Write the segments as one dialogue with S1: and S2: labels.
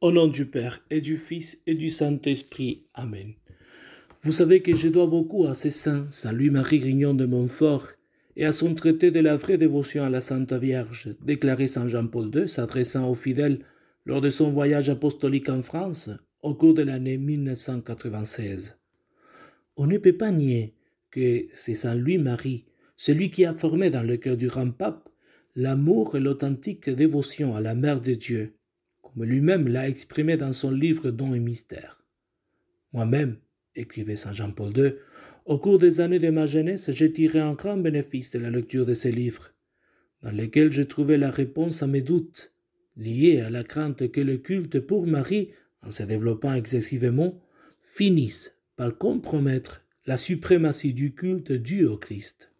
S1: Au nom du Père et du Fils et du Saint-Esprit. Amen. Vous savez que je dois beaucoup à ces saints, salut Marie Grignon de Montfort, et à son traité de la vraie dévotion à la Sainte Vierge, déclaré Saint Jean-Paul II, s'adressant aux fidèles lors de son voyage apostolique en France au cours de l'année 1996. On ne peut pas nier que c'est Saint Louis-Marie, celui qui a formé dans le cœur du grand pape l'amour et l'authentique dévotion à la Mère de Dieu, comme lui-même l'a exprimé dans son livre Don et mystère Moi-même, écrivait Saint Jean-Paul II, au cours des années de ma jeunesse, j'ai tiré un grand bénéfice de la lecture de ces livres, dans lesquels j'ai trouvé la réponse à mes doutes, liés à la crainte que le culte pour Marie, en se développant excessivement, finisse par compromettre la suprématie du culte dû au Christ.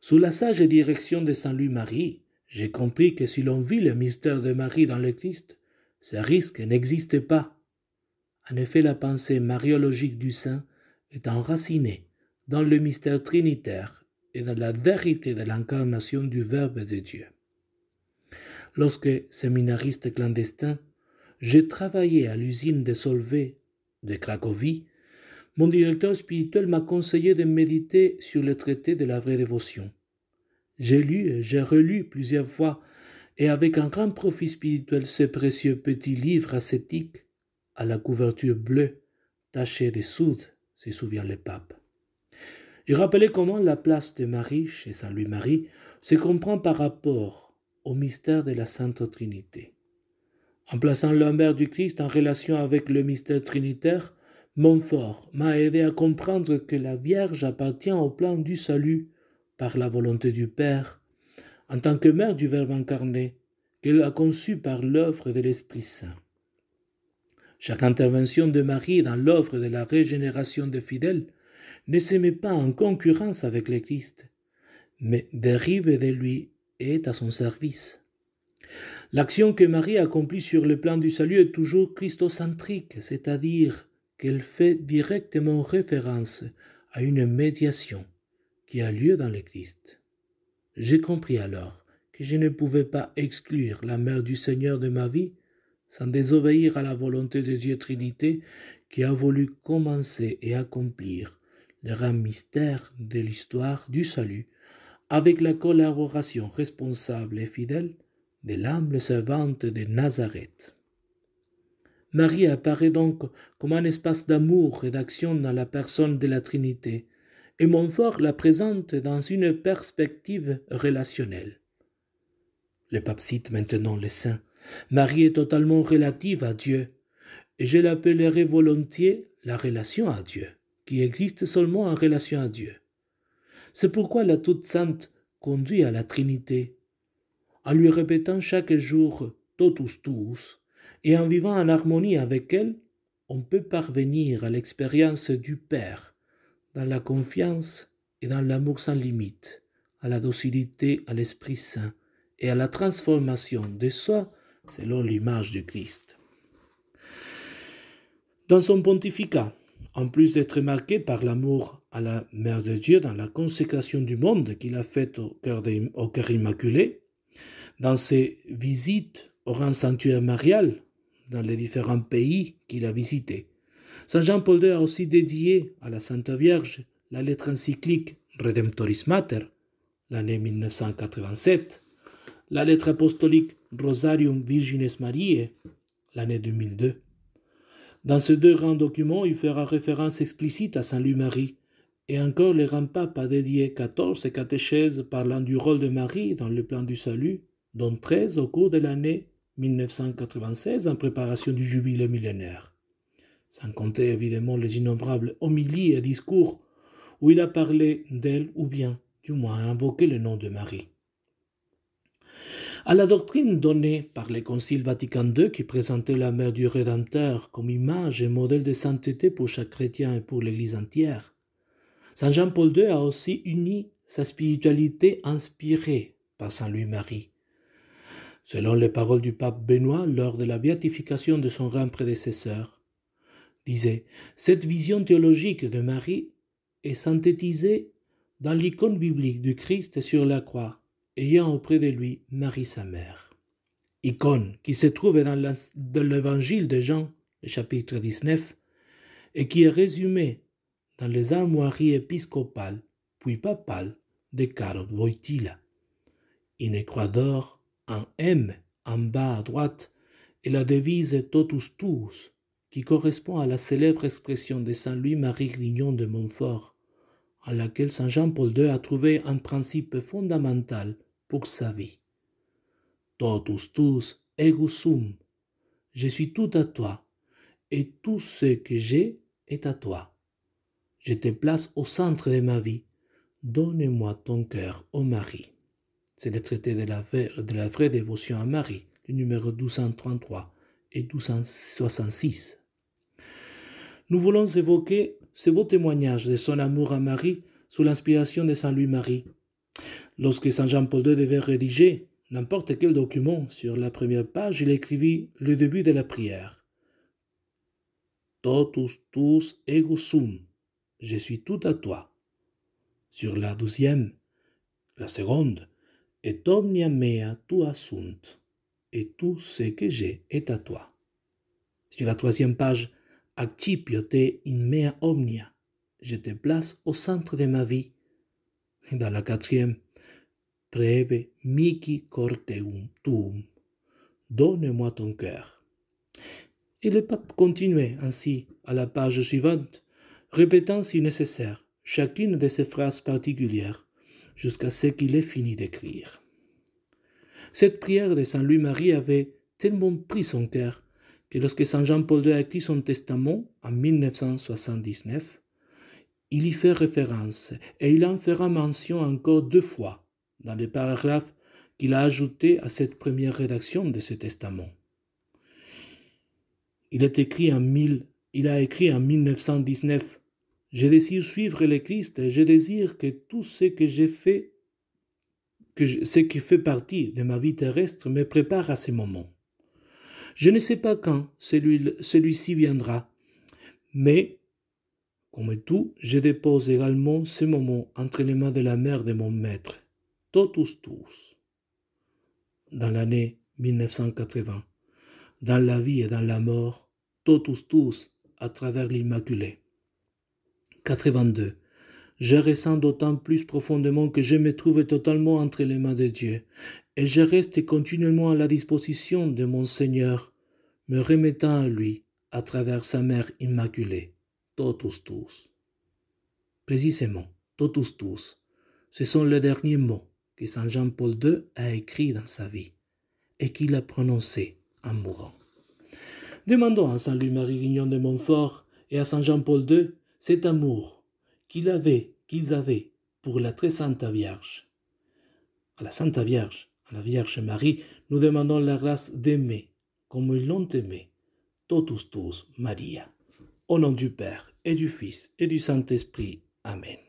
S1: Sous la sage direction de Saint Louis-Marie, j'ai compris que si l'on vit le mystère de Marie dans le Christ, ce risque n'existe pas. En effet, la pensée mariologique du saint est enracinée dans le mystère trinitaire et dans la vérité de l'incarnation du Verbe de Dieu. Lorsque, séminariste clandestin, j'ai travaillé à l'usine de Solvay de Cracovie, mon directeur spirituel m'a conseillé de méditer sur le traité de la vraie dévotion. J'ai lu, j'ai relu plusieurs fois, et avec un grand profit spirituel, ce précieux petit livre ascétique, à la couverture bleue, tachée de soude, se souvient le pape. Il rappelait comment la place de Marie chez Saint Louis-Marie se comprend par rapport au mystère de la Sainte Trinité. En plaçant la mère du Christ en relation avec le mystère trinitaire, Montfort m'a aidé à comprendre que la Vierge appartient au plan du salut par la volonté du Père, en tant que mère du Verbe incarné, qu'elle a conçu par l'œuvre de l'Esprit Saint. Chaque intervention de Marie dans l'œuvre de la régénération des fidèles ne se met pas en concurrence avec le Christ, mais dérive de lui et est à son service. L'action que Marie accomplit sur le plan du salut est toujours christocentrique, c'est-à-dire qu'elle fait directement référence à une médiation a lieu dans le Christ. J'ai compris alors que je ne pouvais pas exclure la mère du Seigneur de ma vie sans désobéir à la volonté de Dieu Trinité qui a voulu commencer et accomplir le grand mystère de l'histoire du salut avec la collaboration responsable et fidèle de l'âme servante de Nazareth. Marie apparaît donc comme un espace d'amour et d'action dans la personne de la Trinité, et Montfort la présente dans une perspective relationnelle. Le pape cite maintenant les saints. Marie est totalement relative à Dieu. Je l'appellerai volontiers la relation à Dieu, qui existe seulement en relation à Dieu. C'est pourquoi la Toute Sainte conduit à la Trinité. En lui répétant chaque jour totus tous, et en vivant en harmonie avec elle, on peut parvenir à l'expérience du Père, dans la confiance et dans l'amour sans limite, à la docilité, à l'Esprit Saint et à la transformation de soi selon l'image du Christ. Dans son pontificat, en plus d'être marqué par l'amour à la Mère de Dieu dans la consécration du monde qu'il a faite au cœur, immaculé, dans ses visites au grand sanctuaire marial, dans les différents pays qu'il a visités, Saint Jean-Paul II a aussi dédié à la Sainte Vierge la lettre encyclique Redemptoris Mater, l'année 1987, la lettre apostolique Rosarium Virginis Mariae, l'année 2002. Dans ces deux grands documents, il fera référence explicite à Saint Louis-Marie, et encore les grand pape a dédié 14 catéchèses parlant du rôle de Marie dans le plan du salut, dont 13 au cours de l'année 1996 en préparation du jubilé millénaire sans compter évidemment les innombrables homilies et discours où il a parlé d'elle ou bien, du moins, invoqué le nom de Marie. À la doctrine donnée par les conciles Vatican II qui présentait la mère du Rédempteur comme image et modèle de sainteté pour chaque chrétien et pour l'Église entière, Saint Jean-Paul II a aussi uni sa spiritualité inspirée par Saint Louis-Marie. Selon les paroles du pape Benoît lors de la béatification de son grand prédécesseur, disait Cette vision théologique de Marie est synthétisée dans l'icône biblique du Christ sur la croix, ayant auprès de lui Marie sa mère. Icône qui se trouve dans l'évangile de Jean, chapitre 19, et qui est résumée dans les armoiries épiscopales, puis papales, de Carot Voitila. Une croix d'or en M en bas à droite et la devise Totus tous qui correspond à la célèbre expression de Saint Louis-Marie Grignon de Montfort, à laquelle Saint Jean-Paul II a trouvé un principe fondamental pour sa vie. Totus tous, ego sum. Je suis tout à toi, et tout ce que j'ai est à toi. Je te place au centre de ma vie. Donne-moi ton cœur, ô Marie. C'est le traité de la, vraie, de la vraie dévotion à Marie, le numéro 1233 et 1266. Nous voulons évoquer ce beau témoignage de son amour à Marie sous l'inspiration de Saint Louis-Marie. Lorsque Saint Jean-Paul II devait rédiger n'importe quel document sur la première page, il écrivit le début de la prière. Totus tus ego sum, je suis tout à toi. Sur la douzième, la seconde, et omnia mea tua sunt, et tout ce que j'ai est à toi. Sur la troisième page, « Acti te in mea omnia. Je te place au centre de ma vie. Et dans la quatrième, prebe mici corteum tuum. Donne-moi ton cœur. Et le pape continuait ainsi à la page suivante, répétant si nécessaire chacune de ces phrases particulières jusqu'à ce qu'il ait fini d'écrire. Cette prière de Saint Louis-Marie avait tellement pris son cœur et lorsque Saint Jean-Paul II a écrit son testament en 1979, il y fait référence et il en fera mention encore deux fois dans les paragraphes qu'il a ajoutés à cette première rédaction de ce testament. Il, écrit en il a écrit en 1919 Je désire suivre le Christ, et je désire que tout ce que j'ai fait, que ce qui fait partie de ma vie terrestre me prépare à ce moment. Je ne sais pas quand celui-ci viendra, mais, comme tout, je dépose également ce moment entre les mains de la mère de mon maître, totus tous, dans l'année 1980, dans la vie et dans la mort, totus tous, à travers l'Immaculé. 82. Je ressens d'autant plus profondément que je me trouve totalement entre les mains de Dieu, et je reste continuellement à la disposition de mon Seigneur, me remettant à lui à travers sa mère immaculée. Totus tous. Précisément, totus tous, ce sont les derniers mots que Saint Jean-Paul II a écrits dans sa vie et qu'il a prononcés en mourant. Demandons à Saint Louis-Marie Guignon de Montfort et à Saint Jean-Paul II cet amour qu'ils avaient, qu'ils avaient pour la très sainte Vierge. À la sainte Vierge, à la Vierge Marie, nous demandons la grâce d'aimer comme ils l'ont aimé, tous, tous, Maria. Au nom du Père et du Fils et du Saint-Esprit. Amen.